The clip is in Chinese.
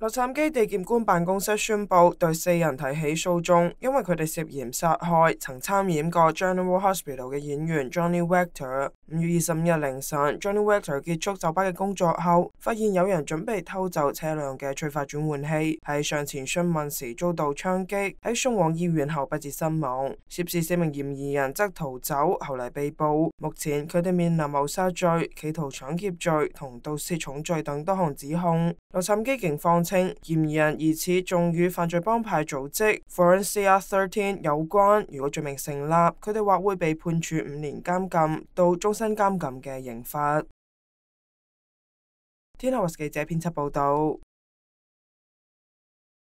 洛杉矶地检官办公室宣布对四人提起诉讼，因为佢哋涉嫌杀害曾参演过《General Hospital》嘅演员 Johnny w e c t o r 五月二十五日凌晨，Johnny w e c t o r 结束酒吧嘅工作后，发现有人准备偷走车辆嘅催发转换器，喺上前询问时遭到枪击，喺送往医院后不治身亡。涉事四名嫌疑人则逃走，后嚟被捕。目前佢哋面临谋杀罪、企图抢劫罪同盗窃重罪等多项指控。洛杉矶警方。嫌疑人疑似仲与犯罪帮派组织 Forensic R13 有关，如果罪名成立，佢哋或会被判处五年监禁到终身监禁嘅刑罚。天下卫记者编辑报道。